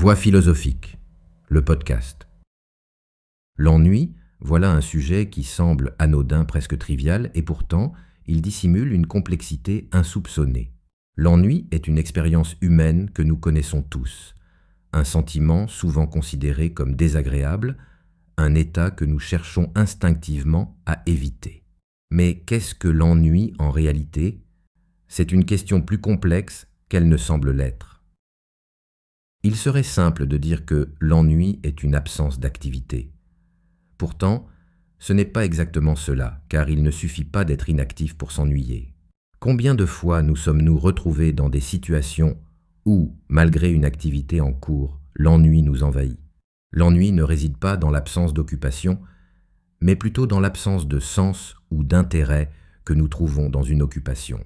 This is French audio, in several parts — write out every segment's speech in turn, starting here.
Voix philosophique, le podcast. L'ennui, voilà un sujet qui semble anodin, presque trivial, et pourtant, il dissimule une complexité insoupçonnée. L'ennui est une expérience humaine que nous connaissons tous, un sentiment souvent considéré comme désagréable, un état que nous cherchons instinctivement à éviter. Mais qu'est-ce que l'ennui en réalité C'est une question plus complexe qu'elle ne semble l'être. Il serait simple de dire que l'ennui est une absence d'activité. Pourtant, ce n'est pas exactement cela, car il ne suffit pas d'être inactif pour s'ennuyer. Combien de fois nous sommes-nous retrouvés dans des situations où, malgré une activité en cours, l'ennui nous envahit L'ennui ne réside pas dans l'absence d'occupation, mais plutôt dans l'absence de sens ou d'intérêt que nous trouvons dans une occupation.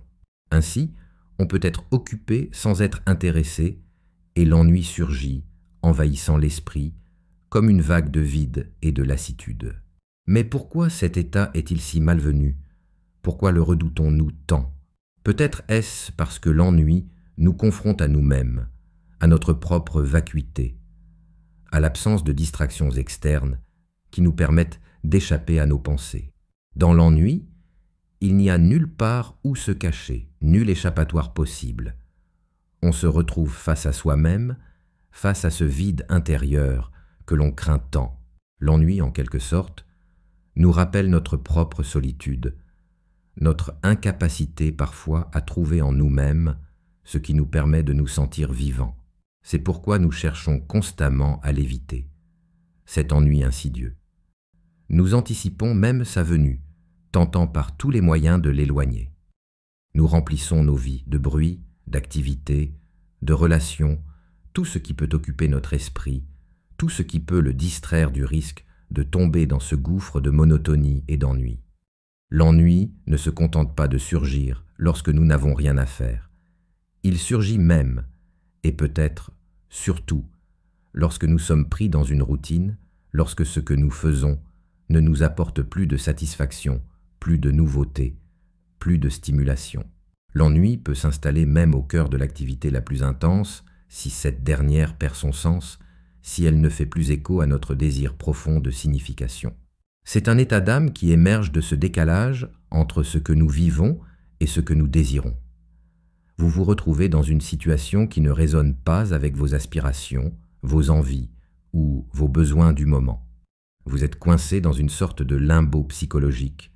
Ainsi, on peut être occupé sans être intéressé, et l'ennui surgit, envahissant l'esprit, comme une vague de vide et de lassitude. Mais pourquoi cet état est-il si malvenu Pourquoi le redoutons-nous tant Peut-être est-ce parce que l'ennui nous confronte à nous-mêmes, à notre propre vacuité, à l'absence de distractions externes qui nous permettent d'échapper à nos pensées. Dans l'ennui, il n'y a nulle part où se cacher, nul échappatoire possible on se retrouve face à soi-même, face à ce vide intérieur que l'on craint tant. L'ennui, en quelque sorte, nous rappelle notre propre solitude, notre incapacité parfois à trouver en nous-mêmes ce qui nous permet de nous sentir vivants. C'est pourquoi nous cherchons constamment à l'éviter, cet ennui insidieux. Nous anticipons même sa venue, tentant par tous les moyens de l'éloigner. Nous remplissons nos vies de bruit, d'activité, de relations, tout ce qui peut occuper notre esprit, tout ce qui peut le distraire du risque de tomber dans ce gouffre de monotonie et d'ennui. L'ennui ne se contente pas de surgir lorsque nous n'avons rien à faire. Il surgit même, et peut-être surtout, lorsque nous sommes pris dans une routine, lorsque ce que nous faisons ne nous apporte plus de satisfaction, plus de nouveauté, plus de stimulation. L'ennui peut s'installer même au cœur de l'activité la plus intense, si cette dernière perd son sens, si elle ne fait plus écho à notre désir profond de signification. C'est un état d'âme qui émerge de ce décalage entre ce que nous vivons et ce que nous désirons. Vous vous retrouvez dans une situation qui ne résonne pas avec vos aspirations, vos envies ou vos besoins du moment. Vous êtes coincé dans une sorte de limbo psychologique,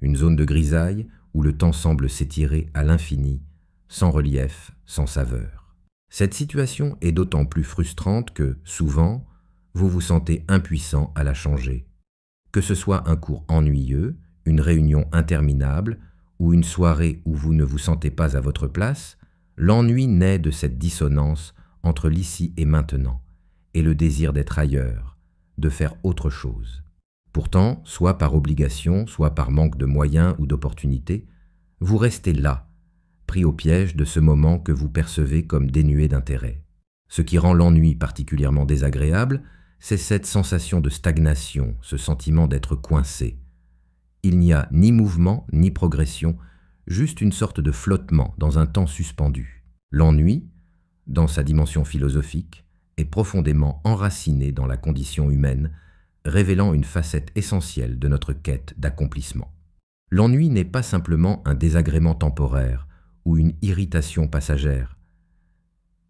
une zone de grisaille où le temps semble s'étirer à l'infini, sans relief, sans saveur. Cette situation est d'autant plus frustrante que, souvent, vous vous sentez impuissant à la changer. Que ce soit un cours ennuyeux, une réunion interminable, ou une soirée où vous ne vous sentez pas à votre place, l'ennui naît de cette dissonance entre l'ici et maintenant, et le désir d'être ailleurs, de faire autre chose. Pourtant, soit par obligation, soit par manque de moyens ou d'opportunités, vous restez là, pris au piège de ce moment que vous percevez comme dénué d'intérêt. Ce qui rend l'ennui particulièrement désagréable, c'est cette sensation de stagnation, ce sentiment d'être coincé. Il n'y a ni mouvement ni progression, juste une sorte de flottement dans un temps suspendu. L'ennui, dans sa dimension philosophique, est profondément enraciné dans la condition humaine, révélant une facette essentielle de notre quête d'accomplissement. L'ennui n'est pas simplement un désagrément temporaire ou une irritation passagère.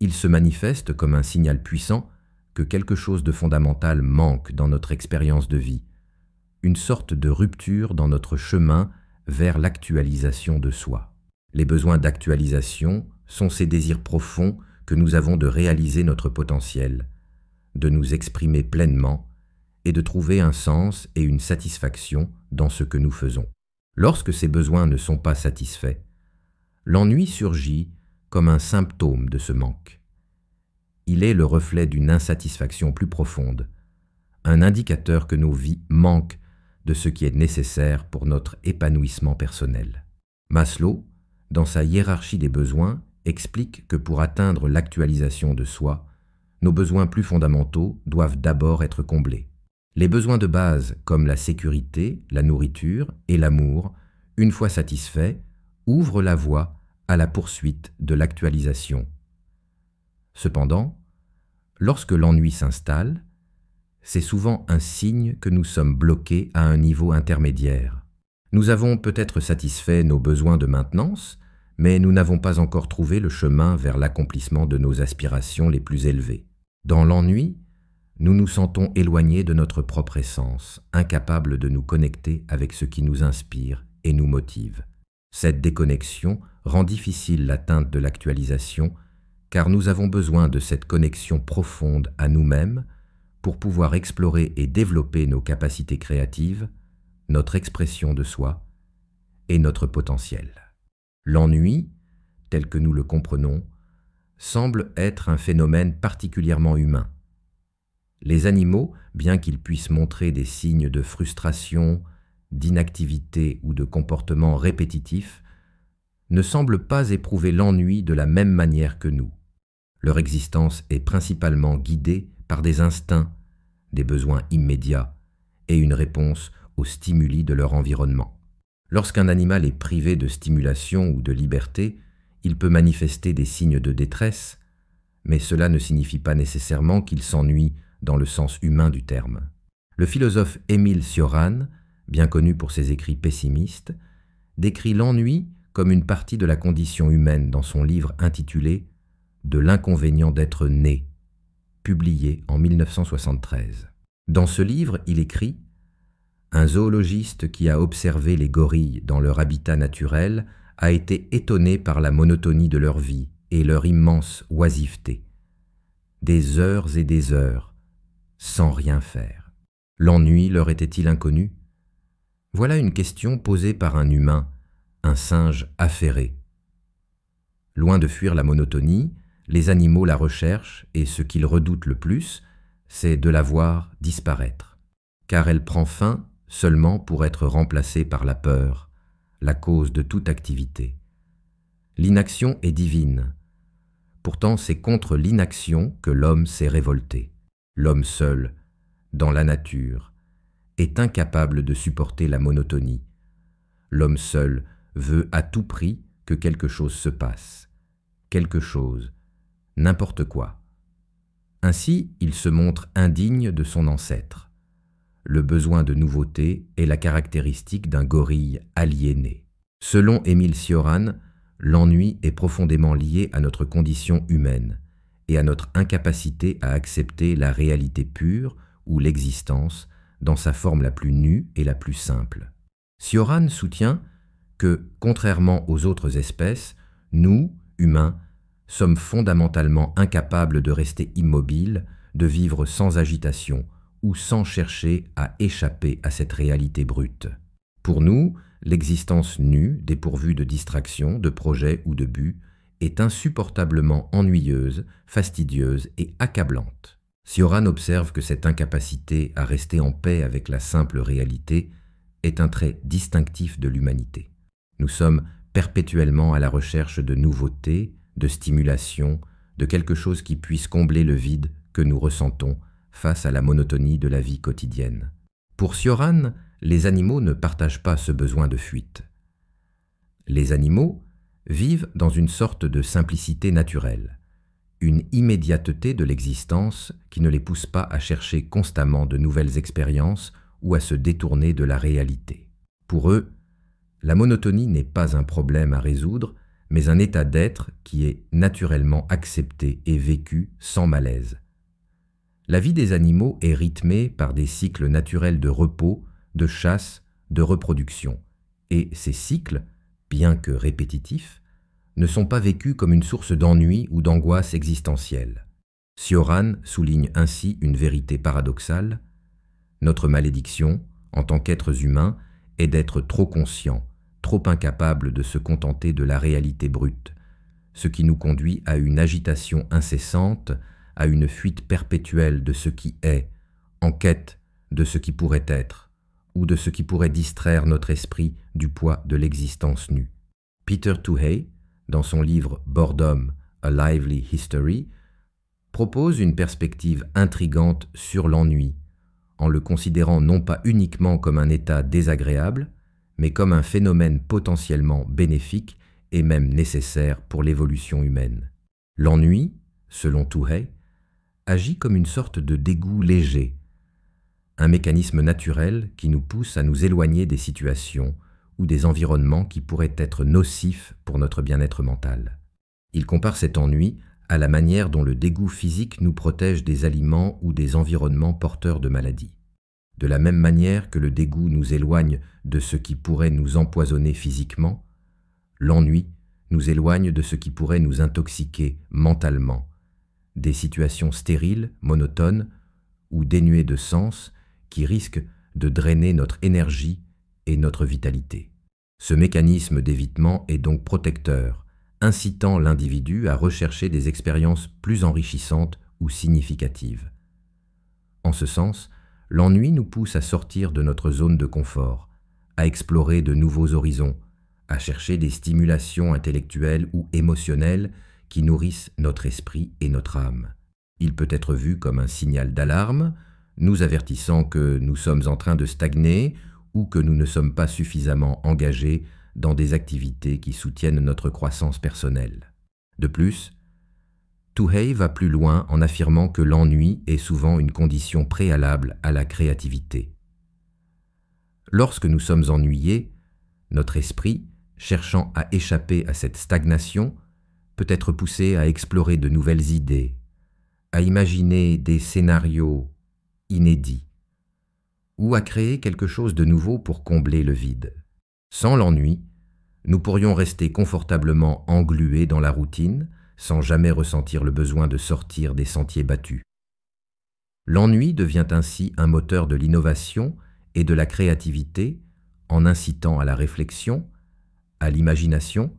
Il se manifeste comme un signal puissant que quelque chose de fondamental manque dans notre expérience de vie, une sorte de rupture dans notre chemin vers l'actualisation de soi. Les besoins d'actualisation sont ces désirs profonds que nous avons de réaliser notre potentiel, de nous exprimer pleinement et de trouver un sens et une satisfaction dans ce que nous faisons. Lorsque ces besoins ne sont pas satisfaits, l'ennui surgit comme un symptôme de ce manque. Il est le reflet d'une insatisfaction plus profonde, un indicateur que nos vies manquent de ce qui est nécessaire pour notre épanouissement personnel. Maslow, dans sa hiérarchie des besoins, explique que pour atteindre l'actualisation de soi, nos besoins plus fondamentaux doivent d'abord être comblés. Les besoins de base comme la sécurité, la nourriture et l'amour, une fois satisfaits, ouvrent la voie à la poursuite de l'actualisation. Cependant, lorsque l'ennui s'installe, c'est souvent un signe que nous sommes bloqués à un niveau intermédiaire. Nous avons peut-être satisfait nos besoins de maintenance, mais nous n'avons pas encore trouvé le chemin vers l'accomplissement de nos aspirations les plus élevées. Dans l'ennui, nous nous sentons éloignés de notre propre essence, incapables de nous connecter avec ce qui nous inspire et nous motive. Cette déconnexion rend difficile l'atteinte de l'actualisation, car nous avons besoin de cette connexion profonde à nous-mêmes pour pouvoir explorer et développer nos capacités créatives, notre expression de soi et notre potentiel. L'ennui, tel que nous le comprenons, semble être un phénomène particulièrement humain les animaux, bien qu'ils puissent montrer des signes de frustration, d'inactivité ou de comportement répétitif, ne semblent pas éprouver l'ennui de la même manière que nous. Leur existence est principalement guidée par des instincts, des besoins immédiats et une réponse aux stimuli de leur environnement. Lorsqu'un animal est privé de stimulation ou de liberté, il peut manifester des signes de détresse, mais cela ne signifie pas nécessairement qu'il s'ennuie dans le sens humain du terme. Le philosophe Émile Sioran, bien connu pour ses écrits pessimistes, décrit l'ennui comme une partie de la condition humaine dans son livre intitulé De l'inconvénient d'être né, publié en 1973. Dans ce livre, il écrit Un zoologiste qui a observé les gorilles dans leur habitat naturel a été étonné par la monotonie de leur vie et leur immense oisiveté. Des heures et des heures, sans rien faire. L'ennui leur était-il inconnu Voilà une question posée par un humain, un singe affairé. Loin de fuir la monotonie, les animaux la recherchent et ce qu'ils redoutent le plus, c'est de la voir disparaître, car elle prend fin seulement pour être remplacée par la peur, la cause de toute activité. L'inaction est divine. Pourtant, c'est contre l'inaction que l'homme s'est révolté. L'homme seul, dans la nature, est incapable de supporter la monotonie. L'homme seul veut à tout prix que quelque chose se passe. Quelque chose, n'importe quoi. Ainsi, il se montre indigne de son ancêtre. Le besoin de nouveauté est la caractéristique d'un gorille aliéné. Selon Émile Cioran, l'ennui est profondément lié à notre condition humaine et à notre incapacité à accepter la réalité pure ou l'existence dans sa forme la plus nue et la plus simple. Sioran soutient que, contrairement aux autres espèces, nous, humains, sommes fondamentalement incapables de rester immobiles, de vivre sans agitation ou sans chercher à échapper à cette réalité brute. Pour nous, l'existence nue, dépourvue de distractions, de projets ou de buts, est insupportablement ennuyeuse, fastidieuse et accablante. Sioran observe que cette incapacité à rester en paix avec la simple réalité est un trait distinctif de l'humanité. Nous sommes perpétuellement à la recherche de nouveautés, de stimulation, de quelque chose qui puisse combler le vide que nous ressentons face à la monotonie de la vie quotidienne. Pour Sioran, les animaux ne partagent pas ce besoin de fuite. Les animaux, vivent dans une sorte de simplicité naturelle, une immédiateté de l'existence qui ne les pousse pas à chercher constamment de nouvelles expériences ou à se détourner de la réalité. Pour eux, la monotonie n'est pas un problème à résoudre, mais un état d'être qui est naturellement accepté et vécu sans malaise. La vie des animaux est rythmée par des cycles naturels de repos, de chasse, de reproduction, et ces cycles bien que répétitifs, ne sont pas vécus comme une source d'ennui ou d'angoisse existentielle. Sioran souligne ainsi une vérité paradoxale. Notre malédiction, en tant qu'êtres humains, est d'être trop conscients, trop incapables de se contenter de la réalité brute, ce qui nous conduit à une agitation incessante, à une fuite perpétuelle de ce qui est, en quête de ce qui pourrait être ou de ce qui pourrait distraire notre esprit du poids de l'existence nue. Peter Touhey, dans son livre Boredom, A Lively History, propose une perspective intrigante sur l'ennui, en le considérant non pas uniquement comme un état désagréable, mais comme un phénomène potentiellement bénéfique et même nécessaire pour l'évolution humaine. L'ennui, selon Touhey, agit comme une sorte de dégoût léger, un mécanisme naturel qui nous pousse à nous éloigner des situations ou des environnements qui pourraient être nocifs pour notre bien-être mental. Il compare cet ennui à la manière dont le dégoût physique nous protège des aliments ou des environnements porteurs de maladies. De la même manière que le dégoût nous éloigne de ce qui pourrait nous empoisonner physiquement, l'ennui nous éloigne de ce qui pourrait nous intoxiquer mentalement, des situations stériles, monotones ou dénuées de sens qui risque de drainer notre énergie et notre vitalité. Ce mécanisme d'évitement est donc protecteur, incitant l'individu à rechercher des expériences plus enrichissantes ou significatives. En ce sens, l'ennui nous pousse à sortir de notre zone de confort, à explorer de nouveaux horizons, à chercher des stimulations intellectuelles ou émotionnelles qui nourrissent notre esprit et notre âme. Il peut être vu comme un signal d'alarme nous avertissant que nous sommes en train de stagner ou que nous ne sommes pas suffisamment engagés dans des activités qui soutiennent notre croissance personnelle. De plus, Touhei va plus loin en affirmant que l'ennui est souvent une condition préalable à la créativité. Lorsque nous sommes ennuyés, notre esprit, cherchant à échapper à cette stagnation, peut être poussé à explorer de nouvelles idées, à imaginer des scénarios inédit, ou à créer quelque chose de nouveau pour combler le vide. Sans l'ennui, nous pourrions rester confortablement englués dans la routine, sans jamais ressentir le besoin de sortir des sentiers battus. L'ennui devient ainsi un moteur de l'innovation et de la créativité en incitant à la réflexion, à l'imagination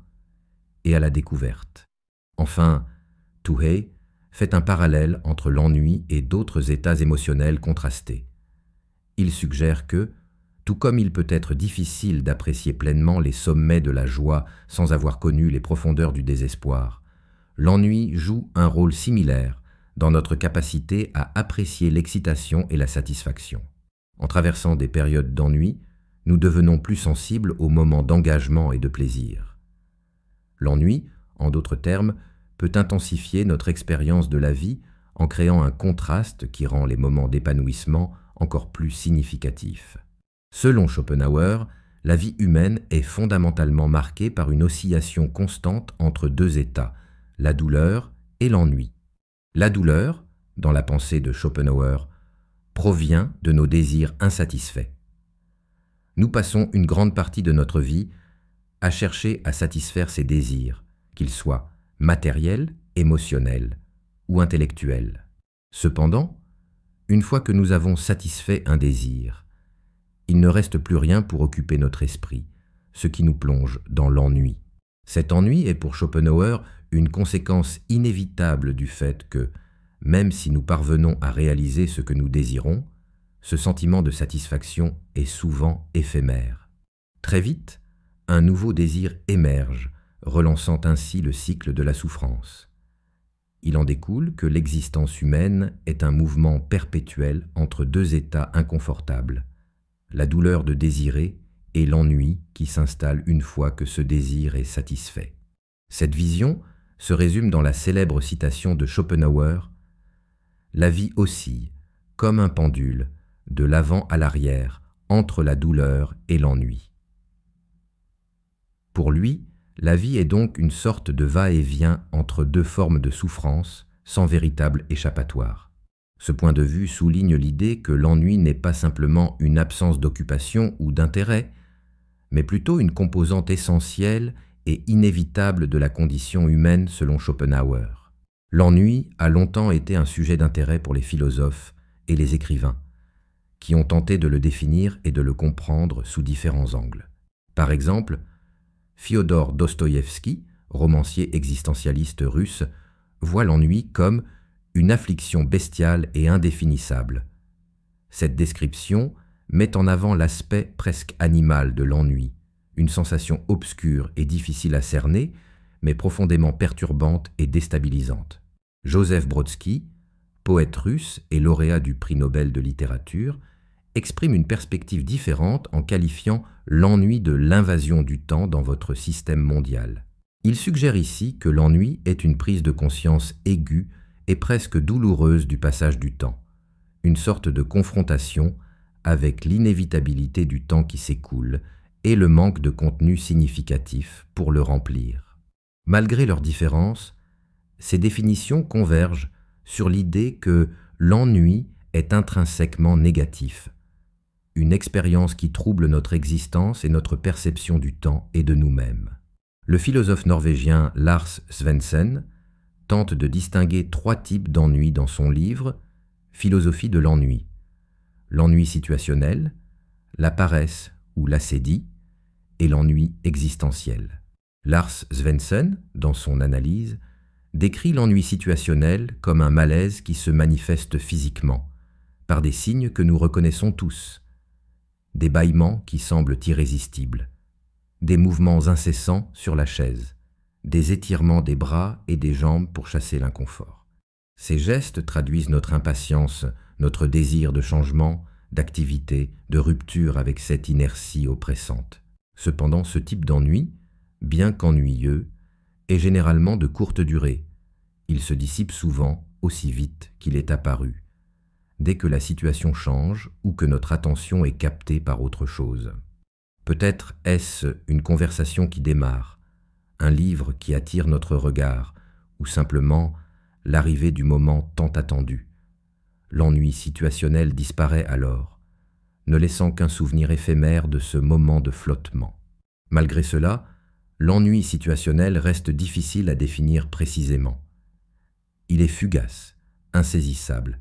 et à la découverte. Enfin, Touhei fait un parallèle entre l'ennui et d'autres états émotionnels contrastés. Il suggère que, tout comme il peut être difficile d'apprécier pleinement les sommets de la joie sans avoir connu les profondeurs du désespoir, l'ennui joue un rôle similaire dans notre capacité à apprécier l'excitation et la satisfaction. En traversant des périodes d'ennui, nous devenons plus sensibles aux moments d'engagement et de plaisir. L'ennui, en d'autres termes, peut intensifier notre expérience de la vie en créant un contraste qui rend les moments d'épanouissement encore plus significatifs. Selon Schopenhauer, la vie humaine est fondamentalement marquée par une oscillation constante entre deux états, la douleur et l'ennui. La douleur, dans la pensée de Schopenhauer, provient de nos désirs insatisfaits. Nous passons une grande partie de notre vie à chercher à satisfaire ces désirs, qu'ils soient matériel, émotionnel ou intellectuel. Cependant, une fois que nous avons satisfait un désir, il ne reste plus rien pour occuper notre esprit, ce qui nous plonge dans l'ennui. Cet ennui est pour Schopenhauer une conséquence inévitable du fait que, même si nous parvenons à réaliser ce que nous désirons, ce sentiment de satisfaction est souvent éphémère. Très vite, un nouveau désir émerge, relançant ainsi le cycle de la souffrance. Il en découle que l'existence humaine est un mouvement perpétuel entre deux états inconfortables, la douleur de désirer et l'ennui qui s'installe une fois que ce désir est satisfait. Cette vision se résume dans la célèbre citation de Schopenhauer La vie oscille, comme un pendule, de l'avant à l'arrière, entre la douleur et l'ennui. Pour lui, la vie est donc une sorte de va-et-vient entre deux formes de souffrance, sans véritable échappatoire. Ce point de vue souligne l'idée que l'ennui n'est pas simplement une absence d'occupation ou d'intérêt, mais plutôt une composante essentielle et inévitable de la condition humaine selon Schopenhauer. L'ennui a longtemps été un sujet d'intérêt pour les philosophes et les écrivains, qui ont tenté de le définir et de le comprendre sous différents angles. Par exemple, Fyodor Dostoïevski, romancier existentialiste russe, voit l'ennui comme une affliction bestiale et indéfinissable. Cette description met en avant l'aspect presque animal de l'ennui, une sensation obscure et difficile à cerner, mais profondément perturbante et déstabilisante. Joseph Brodsky, poète russe et lauréat du prix Nobel de littérature, exprime une perspective différente en qualifiant l'ennui de l'invasion du temps dans votre système mondial. Il suggère ici que l'ennui est une prise de conscience aiguë et presque douloureuse du passage du temps, une sorte de confrontation avec l'inévitabilité du temps qui s'écoule et le manque de contenu significatif pour le remplir. Malgré leurs différences, ces définitions convergent sur l'idée que l'ennui est intrinsèquement négatif, une expérience qui trouble notre existence et notre perception du temps et de nous-mêmes. Le philosophe norvégien Lars Svensson tente de distinguer trois types d'ennui dans son livre Philosophie de l'ennui. L'ennui situationnel, la paresse ou l'acédie, et l'ennui existentiel. Lars Svensson, dans son analyse, décrit l'ennui situationnel comme un malaise qui se manifeste physiquement, par des signes que nous reconnaissons tous, des bâillements qui semblent irrésistibles, des mouvements incessants sur la chaise, des étirements des bras et des jambes pour chasser l'inconfort. Ces gestes traduisent notre impatience, notre désir de changement, d'activité, de rupture avec cette inertie oppressante. Cependant, ce type d'ennui, bien qu'ennuyeux, est généralement de courte durée. Il se dissipe souvent aussi vite qu'il est apparu, dès que la situation change ou que notre attention est captée par autre chose. Peut-être est-ce une conversation qui démarre, un livre qui attire notre regard, ou simplement l'arrivée du moment tant attendu. L'ennui situationnel disparaît alors, ne laissant qu'un souvenir éphémère de ce moment de flottement. Malgré cela, l'ennui situationnel reste difficile à définir précisément. Il est fugace, insaisissable,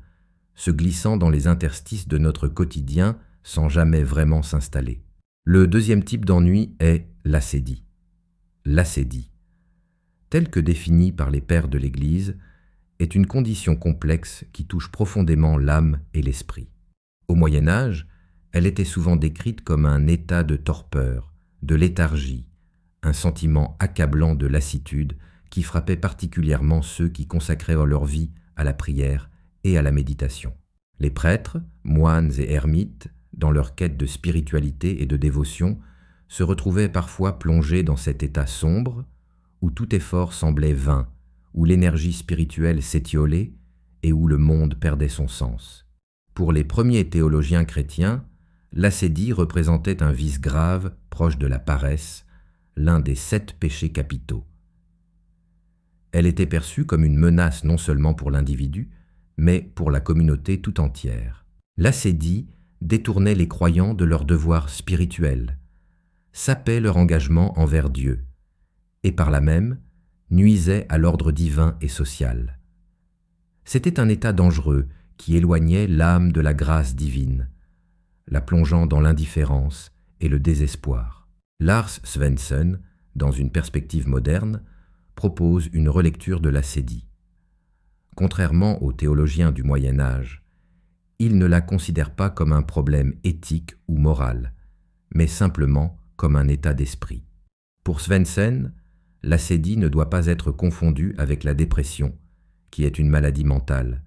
se glissant dans les interstices de notre quotidien sans jamais vraiment s'installer. Le deuxième type d'ennui est l'acédie. L'acédie, telle que définie par les pères de l'Église, est une condition complexe qui touche profondément l'âme et l'esprit. Au Moyen Âge, elle était souvent décrite comme un état de torpeur, de léthargie, un sentiment accablant de lassitude qui frappait particulièrement ceux qui consacraient leur vie à la prière et à la méditation. Les prêtres, moines et ermites, dans leur quête de spiritualité et de dévotion, se retrouvaient parfois plongés dans cet état sombre, où tout effort semblait vain, où l'énergie spirituelle s'étiolait et où le monde perdait son sens. Pour les premiers théologiens chrétiens, l'acédie représentait un vice grave proche de la paresse, l'un des sept péchés capitaux. Elle était perçue comme une menace non seulement pour l'individu, mais pour la communauté tout entière. L'assédie détournait les croyants de leurs devoirs spirituels, sapait leur engagement envers Dieu, et par là même nuisait à l'ordre divin et social. C'était un état dangereux qui éloignait l'âme de la grâce divine, la plongeant dans l'indifférence et le désespoir. Lars Svensson, dans une perspective moderne, propose une relecture de l'assédie contrairement aux théologiens du Moyen Âge, il ne la considère pas comme un problème éthique ou moral, mais simplement comme un état d'esprit. Pour Svensen, l'acédie ne doit pas être confondue avec la dépression, qui est une maladie mentale,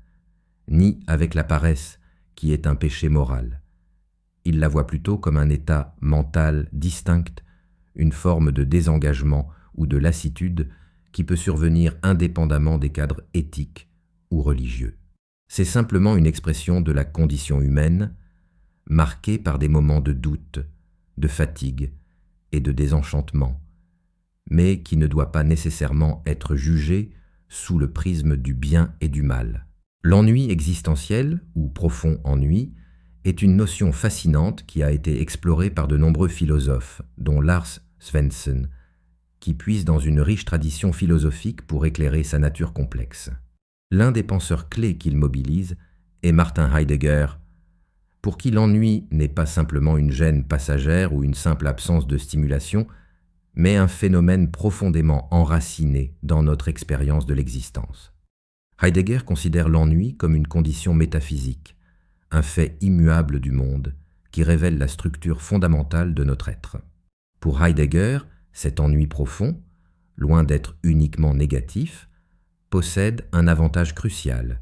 ni avec la paresse, qui est un péché moral. Il la voit plutôt comme un état mental distinct, une forme de désengagement ou de lassitude qui peut survenir indépendamment des cadres éthiques ou religieux. C'est simplement une expression de la condition humaine, marquée par des moments de doute, de fatigue et de désenchantement, mais qui ne doit pas nécessairement être jugée sous le prisme du bien et du mal. L'ennui existentiel, ou profond ennui, est une notion fascinante qui a été explorée par de nombreux philosophes, dont Lars Svensson, qui puise dans une riche tradition philosophique pour éclairer sa nature complexe l'un des penseurs clés qu'il mobilise est Martin Heidegger, pour qui l'ennui n'est pas simplement une gêne passagère ou une simple absence de stimulation, mais un phénomène profondément enraciné dans notre expérience de l'existence. Heidegger considère l'ennui comme une condition métaphysique, un fait immuable du monde qui révèle la structure fondamentale de notre être. Pour Heidegger, cet ennui profond, loin d'être uniquement négatif, possède un avantage crucial.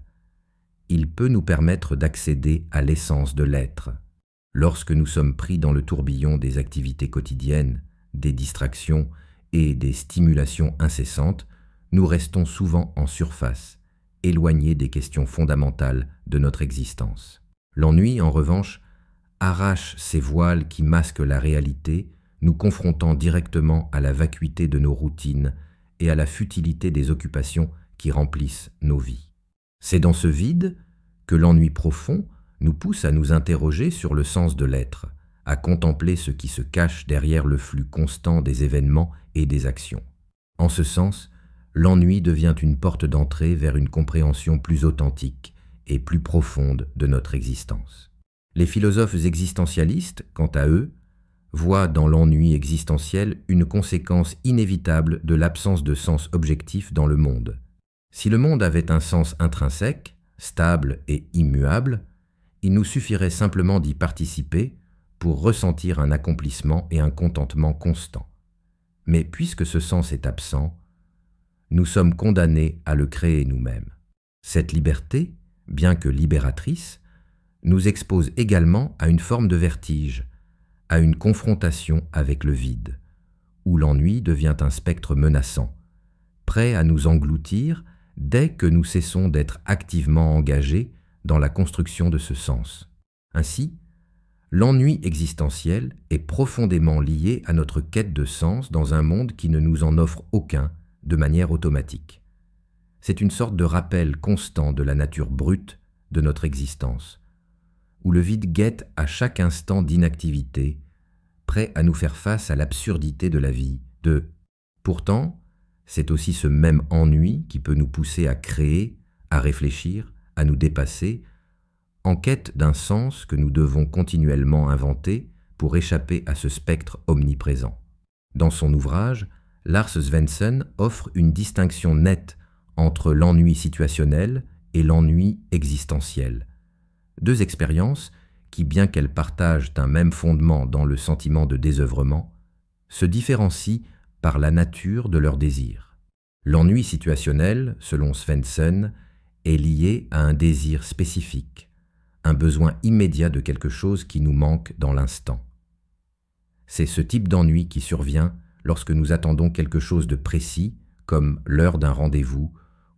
Il peut nous permettre d'accéder à l'essence de l'être. Lorsque nous sommes pris dans le tourbillon des activités quotidiennes, des distractions et des stimulations incessantes, nous restons souvent en surface, éloignés des questions fondamentales de notre existence. L'ennui, en revanche, arrache ces voiles qui masquent la réalité, nous confrontant directement à la vacuité de nos routines et à la futilité des occupations remplissent nos vies. C'est dans ce vide que l'ennui profond nous pousse à nous interroger sur le sens de l'être, à contempler ce qui se cache derrière le flux constant des événements et des actions. En ce sens, l'ennui devient une porte d'entrée vers une compréhension plus authentique et plus profonde de notre existence. Les philosophes existentialistes, quant à eux, voient dans l'ennui existentiel une conséquence inévitable de l'absence de sens objectif dans le monde, si le monde avait un sens intrinsèque, stable et immuable, il nous suffirait simplement d'y participer pour ressentir un accomplissement et un contentement constant. Mais puisque ce sens est absent, nous sommes condamnés à le créer nous-mêmes. Cette liberté, bien que libératrice, nous expose également à une forme de vertige, à une confrontation avec le vide, où l'ennui devient un spectre menaçant, prêt à nous engloutir dès que nous cessons d'être activement engagés dans la construction de ce sens. Ainsi, l'ennui existentiel est profondément lié à notre quête de sens dans un monde qui ne nous en offre aucun de manière automatique. C'est une sorte de rappel constant de la nature brute de notre existence, où le vide guette à chaque instant d'inactivité, prêt à nous faire face à l'absurdité de la vie, de ⁇ Pourtant, c'est aussi ce même ennui qui peut nous pousser à créer, à réfléchir, à nous dépasser, en quête d'un sens que nous devons continuellement inventer pour échapper à ce spectre omniprésent. Dans son ouvrage, Lars Svensson offre une distinction nette entre l'ennui situationnel et l'ennui existentiel. Deux expériences qui, bien qu'elles partagent un même fondement dans le sentiment de désœuvrement, se différencient par la nature de leur désir. L'ennui situationnel, selon Svensson, est lié à un désir spécifique, un besoin immédiat de quelque chose qui nous manque dans l'instant. C'est ce type d'ennui qui survient lorsque nous attendons quelque chose de précis, comme l'heure d'un rendez-vous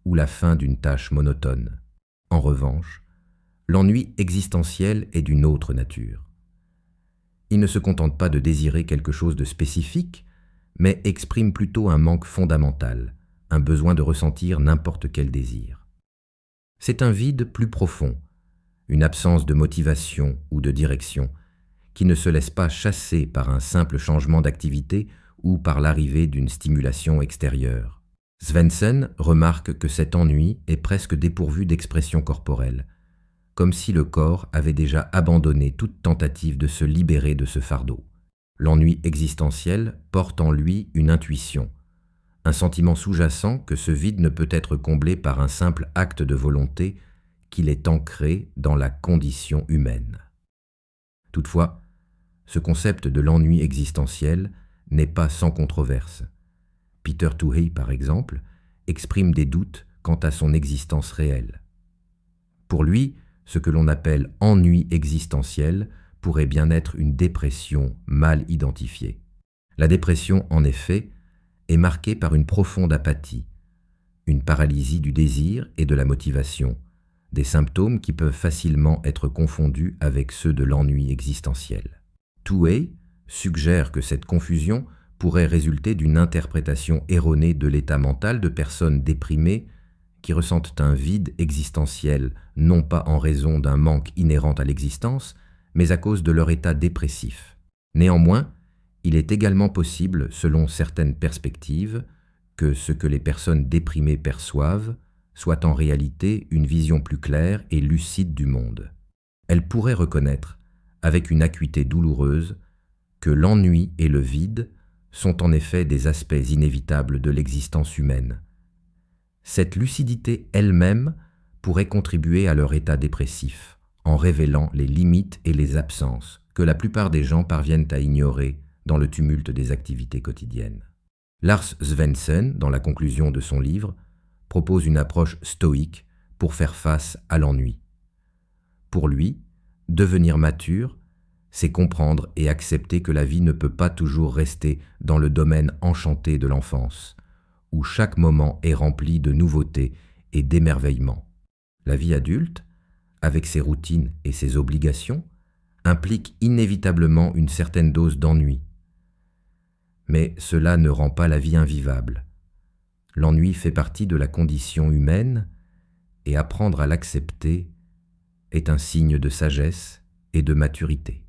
ou la fin d'une tâche monotone. En revanche, l'ennui existentiel est d'une autre nature. Il ne se contente pas de désirer quelque chose de spécifique, mais exprime plutôt un manque fondamental, un besoin de ressentir n'importe quel désir. C'est un vide plus profond, une absence de motivation ou de direction, qui ne se laisse pas chasser par un simple changement d'activité ou par l'arrivée d'une stimulation extérieure. Svensson remarque que cet ennui est presque dépourvu d'expression corporelle, comme si le corps avait déjà abandonné toute tentative de se libérer de ce fardeau. L'ennui existentiel porte en lui une intuition, un sentiment sous-jacent que ce vide ne peut être comblé par un simple acte de volonté qu'il est ancré dans la condition humaine. Toutefois, ce concept de l'ennui existentiel n'est pas sans controverse. Peter Touhey, par exemple, exprime des doutes quant à son existence réelle. Pour lui, ce que l'on appelle ennui existentiel pourrait bien être une dépression mal identifiée. La dépression, en effet, est marquée par une profonde apathie, une paralysie du désir et de la motivation, des symptômes qui peuvent facilement être confondus avec ceux de l'ennui existentiel. Toué suggère que cette confusion pourrait résulter d'une interprétation erronée de l'état mental de personnes déprimées qui ressentent un vide existentiel non pas en raison d'un manque inhérent à l'existence, mais à cause de leur état dépressif. Néanmoins, il est également possible, selon certaines perspectives, que ce que les personnes déprimées perçoivent soit en réalité une vision plus claire et lucide du monde. Elles pourraient reconnaître, avec une acuité douloureuse, que l'ennui et le vide sont en effet des aspects inévitables de l'existence humaine. Cette lucidité elle-même pourrait contribuer à leur état dépressif en révélant les limites et les absences que la plupart des gens parviennent à ignorer dans le tumulte des activités quotidiennes. Lars Svensson, dans la conclusion de son livre, propose une approche stoïque pour faire face à l'ennui. Pour lui, devenir mature, c'est comprendre et accepter que la vie ne peut pas toujours rester dans le domaine enchanté de l'enfance, où chaque moment est rempli de nouveautés et d'émerveillement. La vie adulte, avec ses routines et ses obligations, implique inévitablement une certaine dose d'ennui. Mais cela ne rend pas la vie invivable. L'ennui fait partie de la condition humaine et apprendre à l'accepter est un signe de sagesse et de maturité.